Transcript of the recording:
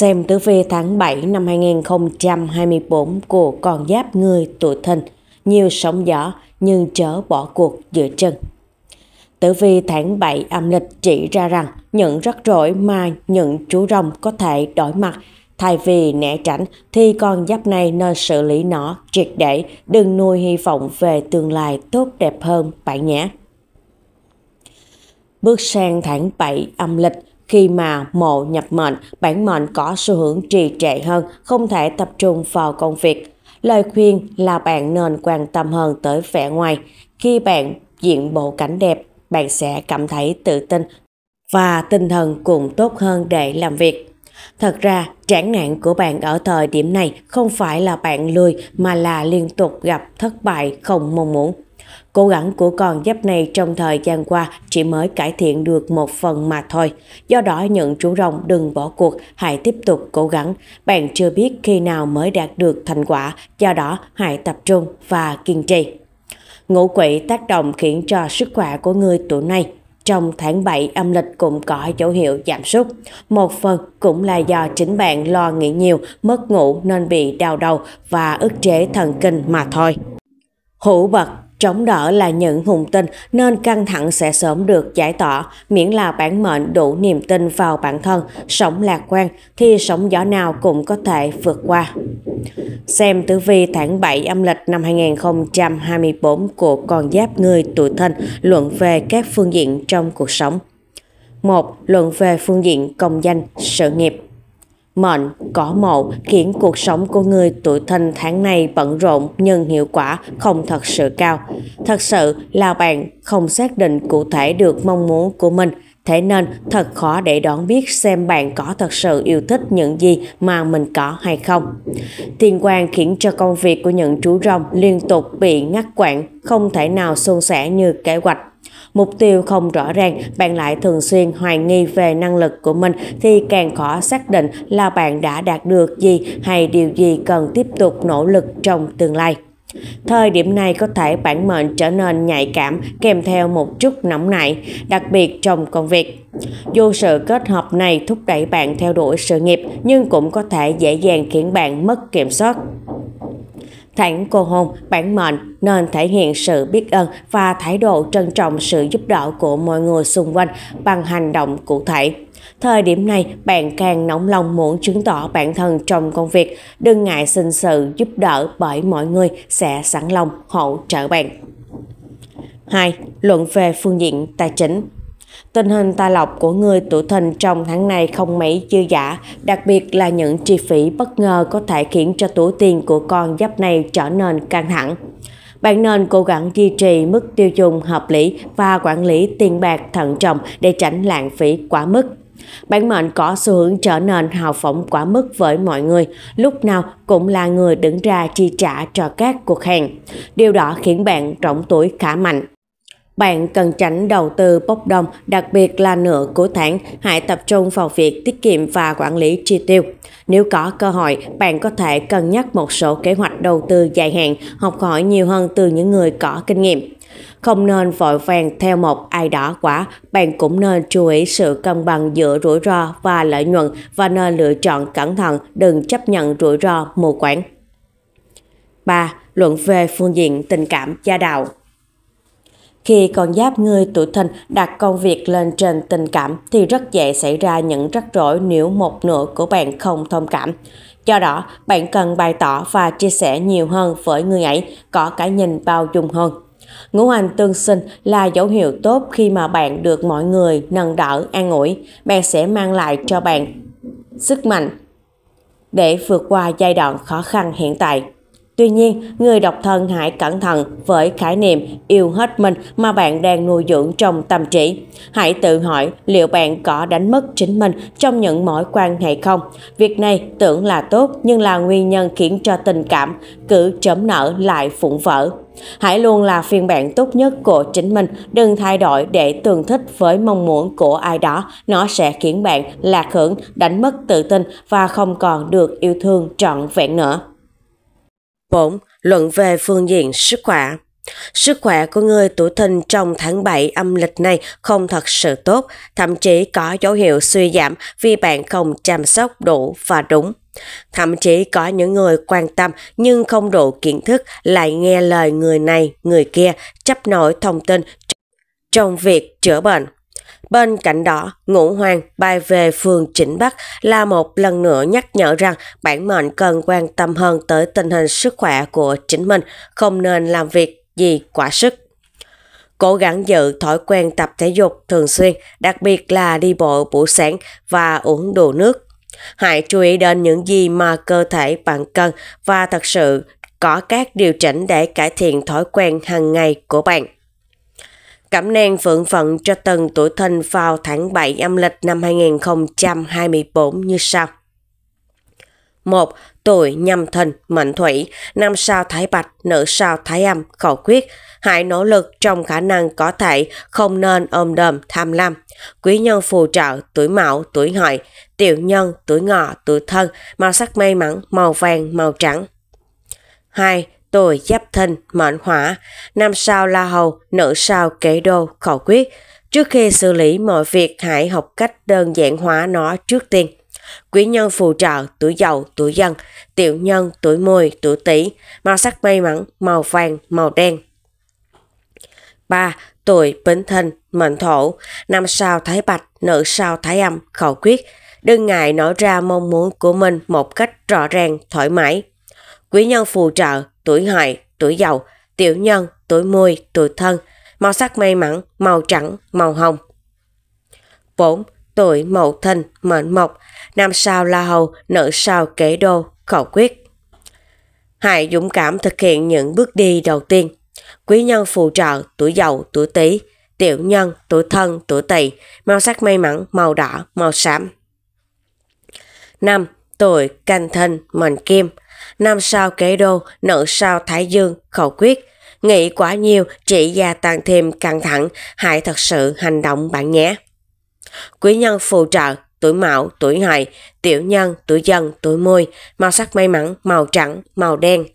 xem tử vi tháng 7 năm 2024 của con giáp người tuổi thìn nhiều sóng gió nhưng chớ bỏ cuộc giữa chân. Tử vi tháng 7 âm lịch chỉ ra rằng những rắc rối mà những chú rồng có thể đổi mặt Thay vì né tránh thì con giáp này nên xử lý nó triệt để, đừng nuôi hy vọng về tương lai tốt đẹp hơn bạn nhé. Bước sang tháng 7 âm lịch, khi mà mộ nhập mệnh, bản mệnh có xu hướng trì trệ hơn, không thể tập trung vào công việc. Lời khuyên là bạn nên quan tâm hơn tới vẻ ngoài. Khi bạn diện bộ cảnh đẹp, bạn sẽ cảm thấy tự tin và tinh thần cũng tốt hơn để làm việc. Thật ra, tráng nạn của bạn ở thời điểm này không phải là bạn lười mà là liên tục gặp thất bại không mong muốn. Cố gắng của con giáp này trong thời gian qua chỉ mới cải thiện được một phần mà thôi. Do đó những chú rồng đừng bỏ cuộc, hãy tiếp tục cố gắng. Bạn chưa biết khi nào mới đạt được thành quả, do đó hãy tập trung và kiên trì. Ngũ quỷ tác động khiến cho sức khỏe của người tuổi này trong tháng 7 âm lịch cũng có dấu hiệu giảm sút. Một phần cũng là do chính bạn lo nghĩ nhiều, mất ngủ nên bị đau đầu và ức chế thần kinh mà thôi. Hữu bật Trống đỡ là những hùng tin nên căng thẳng sẽ sớm được giải tỏa, miễn là bản mệnh đủ niềm tin vào bản thân, sống lạc quan thì sóng gió nào cũng có thể vượt qua. Xem tử vi tháng 7 âm lịch năm 2024 của con giáp người tuổi thân luận về các phương diện trong cuộc sống. một Luận về phương diện công danh, sự nghiệp. Mệnh, cỏ mộ khiến cuộc sống của người tuổi thân tháng này bận rộn nhưng hiệu quả không thật sự cao. Thật sự là bạn không xác định cụ thể được mong muốn của mình. Thế nên thật khó để đoán biết xem bạn có thật sự yêu thích những gì mà mình có hay không. Thiên quan khiến cho công việc của những chú rồng liên tục bị ngắt quãng, không thể nào suôn sẻ như kế hoạch mục tiêu không rõ ràng, bạn lại thường xuyên hoài nghi về năng lực của mình thì càng khó xác định là bạn đã đạt được gì hay điều gì cần tiếp tục nỗ lực trong tương lai. Thời điểm này có thể bản mệnh trở nên nhạy cảm kèm theo một chút nóng nảy, đặc biệt trong công việc. Dù sự kết hợp này thúc đẩy bạn theo đuổi sự nghiệp nhưng cũng có thể dễ dàng khiến bạn mất kiểm soát thẳng cô hồn, bản mệnh nên thể hiện sự biết ơn và thái độ trân trọng sự giúp đỡ của mọi người xung quanh bằng hành động cụ thể. Thời điểm này, bạn càng nóng lòng muốn chứng tỏ bản thân trong công việc, đừng ngại xin sự giúp đỡ bởi mọi người sẽ sẵn lòng hỗ trợ bạn. 2. Luận về phương diện tài chính Tình hình tài lộc của người tuổi thìn trong tháng này không mấy dư giả, đặc biệt là những chi phí bất ngờ có thể khiến cho tuổi tiền của con giáp này trở nên căng thẳng. Bạn nên cố gắng duy trì mức tiêu dùng hợp lý và quản lý tiền bạc thận trọng để tránh lãng phí quá mức. Bản mệnh có xu hướng trở nên hào phóng quá mức với mọi người, lúc nào cũng là người đứng ra chi trả cho các cuộc hẹn. Điều đó khiến bạn trọng tuổi khá mạnh. Bạn cần tránh đầu tư bốc đồng, đặc biệt là nửa cuối tháng, hãy tập trung vào việc tiết kiệm và quản lý chi tiêu. Nếu có cơ hội, bạn có thể cân nhắc một số kế hoạch đầu tư dài hạn, học hỏi nhiều hơn từ những người có kinh nghiệm. Không nên vội vàng theo một ai đó quá, bạn cũng nên chú ý sự cân bằng giữa rủi ro và lợi nhuận và nên lựa chọn cẩn thận, đừng chấp nhận rủi ro mù quáng. 3. Luận về phương diện tình cảm gia đạo khi con giáp người tuổi thìn đặt công việc lên trên tình cảm thì rất dễ xảy ra những rắc rối nếu một nửa của bạn không thông cảm. Do đó, bạn cần bày tỏ và chia sẻ nhiều hơn với người ấy, có cái nhìn bao dung hơn. Ngũ hành tương sinh là dấu hiệu tốt khi mà bạn được mọi người nâng đỡ, an ủi. Bạn sẽ mang lại cho bạn sức mạnh để vượt qua giai đoạn khó khăn hiện tại. Tuy nhiên, người độc thân hãy cẩn thận với khái niệm yêu hết mình mà bạn đang nuôi dưỡng trong tâm trí. Hãy tự hỏi liệu bạn có đánh mất chính mình trong những mối quan hệ không? Việc này tưởng là tốt nhưng là nguyên nhân khiến cho tình cảm cứ chấm nở lại phụng vỡ. Hãy luôn là phiên bản tốt nhất của chính mình, đừng thay đổi để tương thích với mong muốn của ai đó. Nó sẽ khiến bạn lạc hưởng, đánh mất tự tin và không còn được yêu thương trọn vẹn nữa. 4. Luận về phương diện sức khỏe Sức khỏe của người tuổi thìn trong tháng 7 âm lịch này không thật sự tốt, thậm chí có dấu hiệu suy giảm vì bạn không chăm sóc đủ và đúng. Thậm chí có những người quan tâm nhưng không đủ kiến thức lại nghe lời người này, người kia chấp nổi thông tin trong việc chữa bệnh. Bên cạnh đó, Ngũ Hoàng bay về phường Chỉnh Bắc là một lần nữa nhắc nhở rằng bản mệnh cần quan tâm hơn tới tình hình sức khỏe của chính mình, không nên làm việc gì quá sức. Cố gắng giữ thói quen tập thể dục thường xuyên, đặc biệt là đi bộ buổi sáng và uống đủ nước. Hãy chú ý đến những gì mà cơ thể bạn cần và thật sự có các điều chỉnh để cải thiện thói quen hàng ngày của bạn cảm nang phượng phận cho từng tuổi thân vào tháng 7 âm lịch năm 2024 như sau. 1. Tuổi nhâm thìn mệnh thủy, năm sao thái bạch, nữ sao thái âm, khẩu quyết. Hãy nỗ lực trong khả năng có thể, không nên ôm đờm tham lam. Quý nhân phù trợ, tuổi mão, tuổi hợi, tiểu nhân, tuổi ngọ, tuổi thân, màu sắc may mắn, màu vàng, màu trắng. 2 tôi giáp thân, mệnh hỏa, năm sao la hầu, nữ sao kế đô, khẩu quyết. Trước khi xử lý mọi việc hãy học cách đơn giản hóa nó trước tiên. Quý nhân phù trợ tuổi giàu tuổi dân, tiểu nhân tuổi mùi, tuổi tỵ, màu sắc may mắn, màu vàng, màu đen. 3. Tuổi Bính thân Mệnh Thổ, năm sao Thái Bạch, nữ sao Thái Âm, khẩu quyết. Đừng ngại nói ra mong muốn của mình một cách rõ ràng, thoải mái. Quý nhân phù trợ tuổi hợi, tuổi giàu, tiểu nhân, tuổi mùi, tuổi thân, màu sắc may mắn, màu trắng, màu hồng. 4. Tuổi mậu thân mệnh mộc, nam sao la hầu, nữ sao kế đô, khẩu quyết. Hãy dũng cảm thực hiện những bước đi đầu tiên. Quý nhân phù trợ, tuổi giàu, tuổi tý, tiểu nhân, tuổi thân, tuổi tỵ, màu sắc may mắn, màu đỏ, màu xám. 5. Tuổi canh thân, mệnh kim, năm sao kế đô, nợ sao thái dương, khẩu quyết. Nghĩ quá nhiều chỉ gia tăng thêm căng thẳng, hãy thật sự hành động bạn nhé. Quý nhân phù trợ, tuổi mão, tuổi hợi, tiểu nhân, tuổi dần, tuổi mùi, màu sắc may mắn, màu trắng, màu đen.